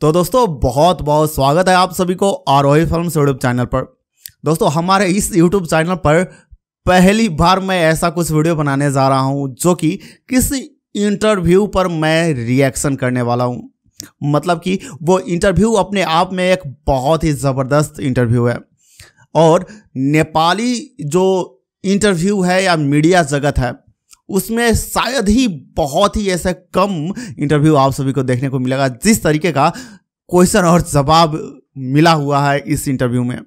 तो दोस्तों बहुत बहुत स्वागत है आप सभी को R O film YouTube channel पर दोस्तों हमारे इस यूट्यूब चैनल पर पहली बार मैं ऐसा कुछ वीडियो बनाने जा रहा हूं जो कि किसी इंटरव्यू पर मैं रिएक्शन करने वाला हूं मतलब कि वो इंटरव्यू अपने आप में एक बहुत ही ज़बरदस्त इंटरव्यू है और नेपाली जो इंटरव्यू है या मीडिया जगत है उसमें शायद ही बहुत ही ऐसा कम इंटरव्यू आप सभी को देखने को मिलेगा जिस तरीके का क्वेश्चन और जवाब मिला हुआ है इस इंटरव्यू में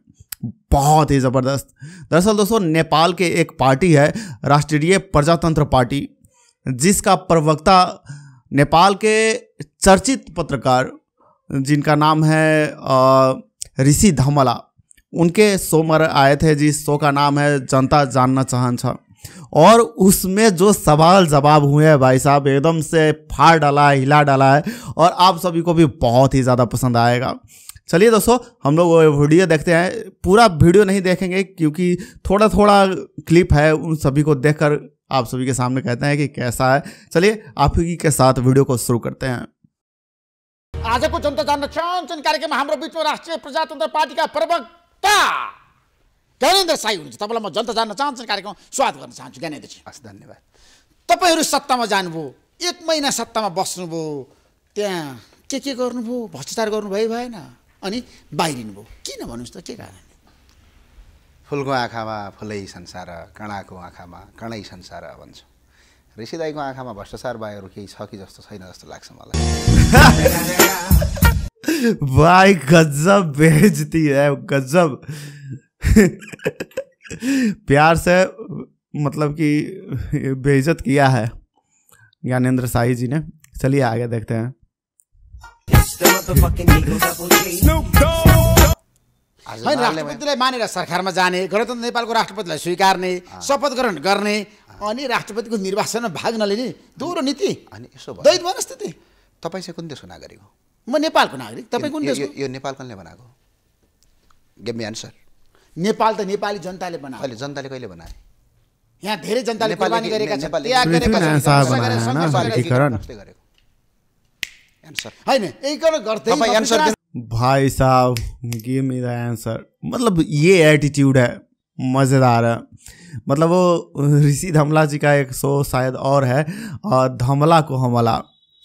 बहुत ही ज़बरदस्त दरअसल दोस्तों नेपाल के एक पार्टी है राष्ट्रीय प्रजातंत्र पार्टी जिसका प्रवक्ता नेपाल के चर्चित पत्रकार जिनका नाम है ऋषि धमला उनके शो मर आए थे जिस शो का नाम है जनता जानना चाहन छा और उसमें जो सवाल जवाब हुए हैं भाई साहब एकदम से फाड़ डाला है हिला डाला है और आप सभी को भी बहुत ही ज़्यादा पसंद आएगा चलिए दोस्तों हम लोग वीडियो देखते हैं पूरा वीडियो नहीं देखेंगे क्योंकि थोड़ा थोड़ा क्लिप है उन सभी को देखकर आप सभी के सामने कहते हैं कि कैसा है चलिए आप ही के साथ वीडियो को शुरू करते हैं को जनता जान्न हमारे बीच में राष्ट्रीय प्रजातंत्र पार्टी का प्रवक्ता ज्ञानेन्द्र साई हुनुहुन्छ तपाईँलाई म जनता जान्न चाहन्छु कार्यक्रम स्वागत गर्न चाहन्छु ज्ञानेन्द्रजी हस् धन्यवाद तपाईँहरू सत्तामा जानुभयो एक महिना सत्तामा बस्नुभयो त्यहाँ के के गर्नुभयो भ्रष्टाचार गर्नुभयो भएन अनि बाहिरिनुभयो किन भन्नुहोस् त के कारण फुलको आँखामा फुलै संसार कणाको आँखामा कणै संसार भन्छ ऋषिदाईको आँखामा भ्रष्टाचार भाइहरू केही छ कि जस्तो छैन जस्तो लाग्छ मलाई भाइ गजब बेजती है गजब प्यार से मतलब कि बेइज्जत किया है ज्ञानेन्द्र साई जी ने चलिए आगे देखते हैं राष्ट्रपतिलाई मानेर सरकारमा जाने गणतन्त्र को राष्ट्रपति स्वीकारने शपथ ग्रहण गर्ने अनि राष्ट्रपतिको निर्वाचनमा भाग नलिने दोहोरो नीति अनि यसो दैत मनस्थिति तपाईँ चाहिँ कुन देशको नागरिक हो म नेपालको देश यो गेम एन्सर नेपाल तो नेपाली जनताले बना अहिले जनताले कहिले बनाए यहाँ धेरै जनताले कुर्बानी गरेका छन् भाई साहब गिव मी द आंसर मतलब ये एटीट्यूड है मज़ेदार है मतलब वो ऋषि धमला जी का एक शो शायद और है और धमला को हमला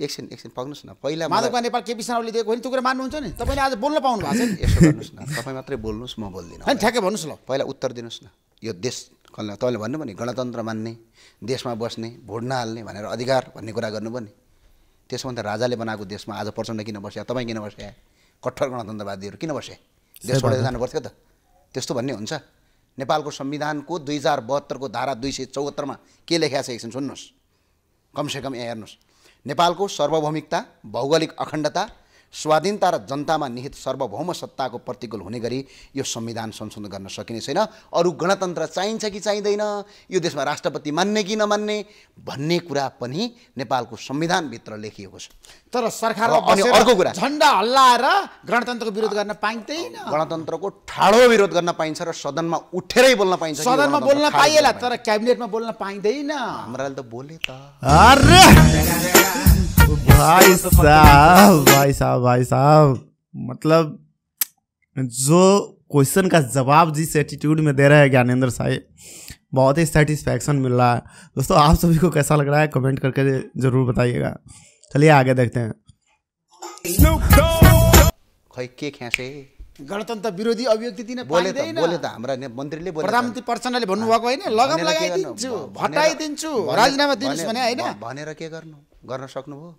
एकछिन एकछिन पक्नुहोस् न पहिला माधवका नेपाल केपी शर्माले दिएको होइन त्यो कुरा मान्नुहुन्छ नि तपाईँले आज बोल्न पाउनु भएको छ नि यसो गर्नुहोस् न तपाईँ मात्रै बोल्नुहोस् म बोल्दिनँ होइन ठ्याक्कै भन्नुहोस् ल पहिला उत्तर दिनुहोस् न यो देश कसलाई तपाईँले भन्नु नि गणतन्त्र मान्ने देशमा बस्ने भोट नहाल्ने भनेर अधिकार भन्ने कुरा गर्नुभयो नि त्यसो भन्दा राजाले बनाएको देशमा आज प्रचण्ड किन बस्या तपाईँ किन बसे कठोर गणतन्त्रवादीहरू किन बसे देश छोडेर जानु पर्थ्यो त त्यस्तो भन्ने हुन्छ नेपालको संविधानको दुई हजार बहत्तरको धारा दुई सय चौहत्तरमा के लेखाएको छ एकछिन सुन्नुहोस् कमसेकम यहाँ हेर्नुहोस् नेपालको सार्वभौमिकता भौगोलिक अखण्डता स्वाधीनता र जनतामा निहित सर्वभौम सत्ताको प्रतिकूल हुने गरी यो संविधान संशोधन गर्न सकिने छैन अरू गणतन्त्र चाहिन्छ कि चाहिँदैन यो देशमा राष्ट्रपति मान्ने कि नमान्ने भन्ने कुरा पनि नेपालको संविधानभित्र लेखिएको छ तर सरकार अर्को कुरा झन्डा हल्लाएर गणतन्त्रको विरोध गर्न पाइँदैन गणतन्त्रको ठाडो विरोध गर्न पाइन्छ र सदनमा उठेरै बोल्न पाइन्छ सदनमा बोल्न पाइएला तर क्याबिनेटमा बोल्न पाइँदैन हाम्राले त बोले त भाई साहब भाई साहब भाई साहब मतलब जो क्वेश्चन का जवाब जिस एटीट्यूड में दे रहे हैं ज्ञानेंद्र साहब बहुत ही सेटिस्फैक्शन मिल रहा है दोस्तों आप सभी को कैसा लग रहा है कमेंट करके ज़रूर बताइएगा चलिए आगे देखते हैं गणतन्त्र विरोधी अभिव्यक्ति दिन बोले त तो, बोले त तो, हाम्रा मन्त्रीले बोले प्रधानमन्त्री प्रचण्डले तो। भन्नुभएको होइन लगाम लगाइदिन्छु हटाइदिन्छु राजीनामा दिनुहोस् भने होइन भनेर के गर्नु गर्न सक्नुभयो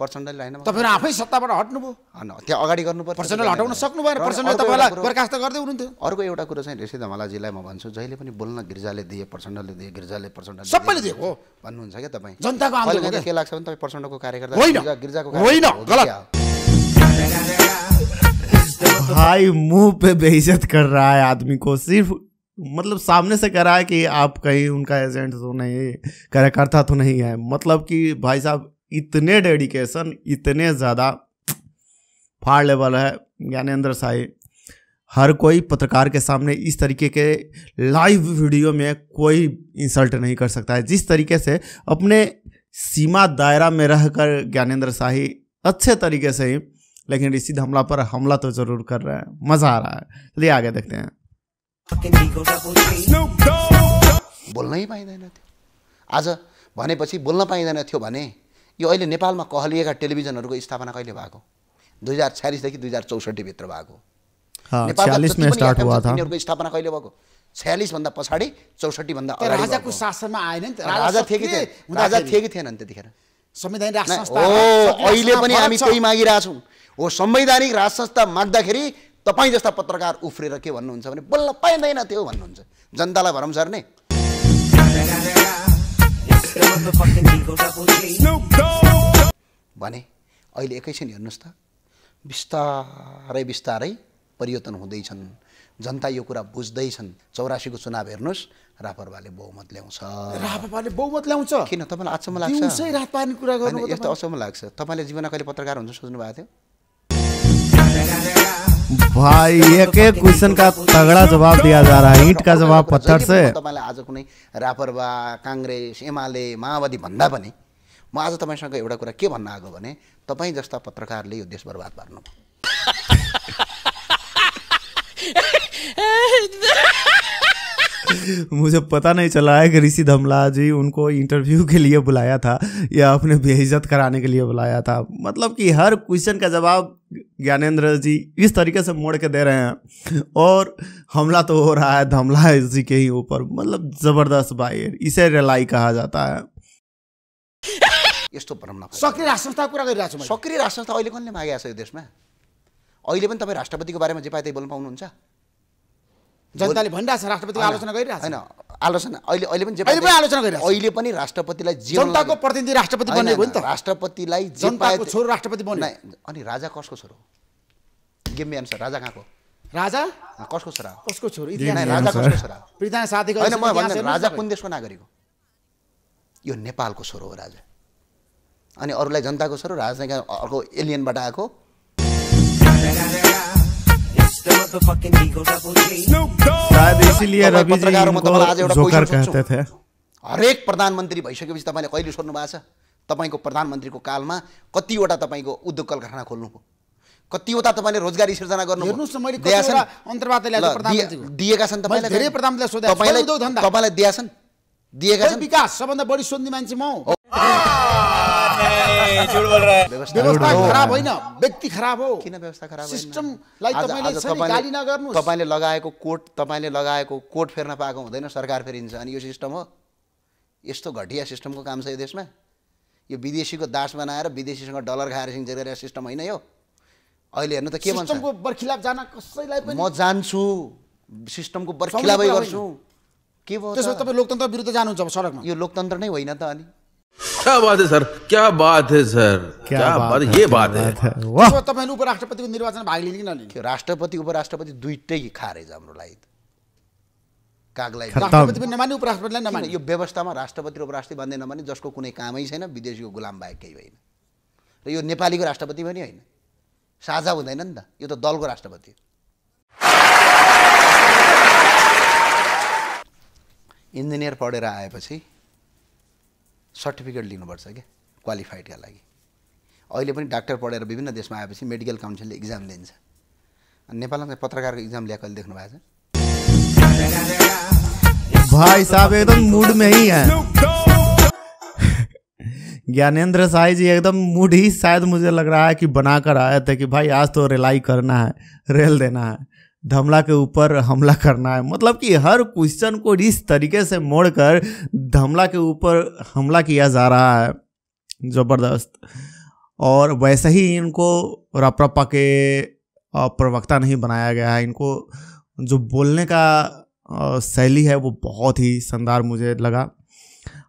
प्रचण्डले होइन तपाईँहरू आफै सत्ताबाट हट्नुभयो होइन त्यहाँ अगाडि गर्नुपर्छ प्रचण्डले हटाउन सक्नु भएन प्रचण्डले तपाईँलाई बर्खास्त गर्दै हुनुहुन्थ्यो अर्को एउटा कुरो चाहिँ ऋषि धमालाजीलाई म भन्छु जहिले पनि बोल्न गिर्जाले दिए प्रचण्डले दिए गिर्जाले प्रचण्ड सबैले दिएको भन्नुहुन्छ क्या तपाईँ जनताको के लाग्छ भने तपाईँ प्रचण्डको कार्यकर्ता होइन गिर्जाको होइन गलत भाई मुंह पे बेइज्जत कर रहा है आदमी को सिर्फ मतलब सामने से कह रहा है कि आप कहीं उनका एजेंट तो नहीं कार्यकर्ता तो नहीं है मतलब कि भाई साहब इतने डेडिकेशन इतने ज़्यादा फाड़ लेवल है ज्ञानेन्द्र साई हर कोई पत्रकार के सामने इस तरीके के लाइव वीडियो में कोई इंसल्ट नहीं कर सकता है जिस तरीके से अपने सीमा दायरा में रहकर ज्ञानेंद्र शाही अच्छे तरीके से ही लेकिन ऋषि हमला पर हमला तो ज़रूर कर रहे हैं मज़ा आ रहा है चलिए आगे देखते हैं बोल्नै पाइँदैन थियो आज भनेपछि बोल्न पाइँदैन थियो भने यो अहिले नेपालमा कहलिएका टेलिभिजनहरूको स्थापना कहिले भएको दुई हजार छ्यालिसदेखि दुई हजार चौसठीभित्र भएको नेपालको स्थापना कहिले भएको छ्यालिसभन्दा पछाडि चौसठीभन्दा राजाको शासनमा आएन नि राजा थिए कि राजा थिए कि नि त्यतिखेर संविधानिक हो अहिले पनि हामी त्यही मागिरहेछौँ हो संवैधानिक राज संस्था माग्दाखेरि तपाईँ जस्ता पत्रकार उफ्रेर के भन्नुहुन्छ भने बोल्न पाइँदैन त्यो भन्नुहुन्छ जनतालाई भरम सर्ने भने अहिले एकैछिन हेर्नुहोस् त बिस्तारै बिस्तारै परिवर्तन हुँदैछन् जनता यो कुरा बुझ्दैछन् चौरासीको चुनाव हेर्नुहोस् रापरवाले बहुमत ल्याउँछ रापरवाले बहुमत ल्याउँछ किन तपाईँलाई अचम्म लाग्छ रात पार्ने कुरा गर्नु यस्तो अचम्म लाग्छ तपाईँले जीवन कहिले पत्रकार हुन्छ सोच्नु भएको थियो भाई एक एक क्वेश्चन का तगड़ा जवाब दिया जा रहा है ईट का जवाब पत्थर से तपाईँलाई आज कुनै रापरवा काङ्ग्रेस एमाले माओवादी भन्दा पनि म आज तपाईँसँग एउटा कुरा के भन्न आएको भने तपाईँ जस्ता पत्रकारले यो देश बर्बाद पार्नु मुझे पता नहीं चला है कि ऋषि धमला जी उनको इंटरव्यू के लिए बुलाया था या अपने बेइज्जत कराने के लिए बुलाया था मतलब कि हर क्वेश्चन का जवाब ज्ञानेन्द्र जी इस तरीके से मोड़ के दे रहे हैं और हमला तो हो रहा है धमला जी के ही ऊपर मतलब ज़बरदस्त बाई इसे रलाई कहा जाता है यस्तो भनौँ न सक्रिय राजसंस्थाको कुरा गरिरहेको छु सक्रिय राजसंस्था अहिले कसले मागेको छ यो देशमा अहिले पनि तपाईँ राष्ट्रपतिको बारेमा जे पाए त्यही बोल्नु पाउनुहुन्छ जनताले छ राष्ट्रपतिको आलोचना गरिरहेको होइन आलोचना अहिले अहिले पनि अहिले पनि आलोचना गरिरहेको अहिले पनि राष्ट्रपतिलाई जनताको प्रतिनिधि राष्ट्रपति बन्ने हो नि त राष्ट्रपतिलाई जनताको छोरो राष्ट्रपति बन्ने अनि राजा कसको छोरो गेम बी एन्सर राजा कहाँको राजा कसको छोरा कसको छोरो राजा कसको छोरा पृथ्वी साथीको होइन म भन्छु राजा कुन देशको नागरिक हो यो नेपालको छोरो हो राजा अनि अरूलाई जनताको छोरो राजा अर्को एलियनबाट आएको इसीलिए थे हरेक प्रधानमन्त्री भइसकेपछि तपाईँले कहिले सोध्नु भएको छ तपाईँको प्रधानमन्त्रीको कालमा कतिवटा तपाईँको उद्योग कल खोल्नुभयो कतिवटा तपाईँले रोजगारी सिर्जना गर्नु दिएका छन् तपाईँलाई दिएका छन् विकास सबभन्दा बढी सोध्ने मान्छे म तपाईँले लगाएको कोट तपाईँले लगाएको कोट फेर्न पाएको हुँदैन सरकार फेरिन्छ अनि यो सिस्टम हो यस्तो घटिया सिस्टमको काम छ यो देशमा यो विदेशीको दास बनाएर विदेशीसँग डलर खाएर सिङ्जर गरेर सिस्टम होइन यो अहिले हेर्नु त के भन्छ जान कसैलाई म जान्छु सिस्टमको बर्खिलापै गर्छु के भयो तपाईँ लोकतन्त्र विरुद्ध जानुहुन्छ अब सडकमा यो लोकतन्त्र नै होइन त अनि क्या बात है सर क्या बात है सर क्या, क्या बात, है ये बात है, है। वाह तपाईँले उपराष्ट्रपतिको निर्वाचन भाग लिने कि नलिने राष्ट्रपति उपराष्ट्रपति दुइटै खारेज हाम्रो लागि कागलाई राष्ट्रपति पनि नमाने उपराष्ट्रपतिलाई नमाने यो व्यवस्थामा राष्ट्रपति र उपराष्ट्रपति भन्दै नमान्ने जसको कुनै कामै छैन विदेशीको गुलाम बाहेक केही होइन र यो नेपालीको राष्ट्रपति पनि होइन साझा हुँदैन नि त यो त दलको राष्ट्रपति हो इन्जिनियर पढेर आएपछि सर्टिफिकेट लिनुपर्छ क्या क्वालिफाइडका लागि अहिले पनि डाक्टर पढेर विभिन्न देशमा आएपछि मेडिकल काउन्सिलले इक्जाम लिन्छ नेपालमा चाहिँ पत्रकारको इक्जाम ल्याएको अहिले देख्नु भएको छ भाइ साहब एकदम मुडमै ही है ज्ञानेन्द्र साई जी एकदम मूड ही शायद मुझे लग रहा है कि बनाकर आए थे कि भाई आज तो रिलाई करना है रेल देना है धमला के ऊपर हमला करना है मतलब कि हर क्वेश्चन को इस तरीके से मोड़कर धमला के ऊपर हमला किया जा रहा है ज़बरदस्त और वैसे ही इनको रपरपा के प्रवक्ता नहीं बनाया गया है इनको जो बोलने का शैली है वो बहुत ही शानदार मुझे लगा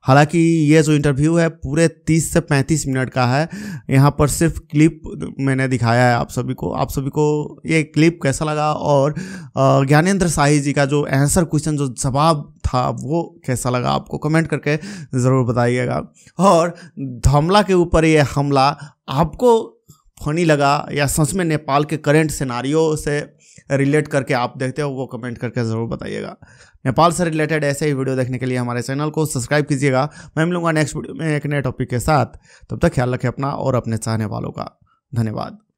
हालांकि ये जो इंटरव्यू है पूरे 30 से 35 मिनट का है यहाँ पर सिर्फ क्लिप मैंने दिखाया है आप सभी को आप सभी को ये क्लिप कैसा लगा और ज्ञानेंद्र शाही जी का जो आंसर क्वेश्चन जो जवाब था वो कैसा लगा आपको कमेंट करके ज़रूर बताइएगा और धमला के ऊपर ये हमला आपको फनी लगा या सच में नेपाल के करंट सिनारियों से रिलेट करके आप देखते हो वो कमेंट करके ज़रूर बताइएगा नेपाल से रिलेटेड ऐसे ही वीडियो देखने के लिए हमारे चैनल को सब्सक्राइब कीजिएगा मैं मिलूंगा नेक्स्ट वीडियो में एक नए टॉपिक के साथ तब तक ख्याल रखें अपना और अपने चाहने वालों का धन्यवाद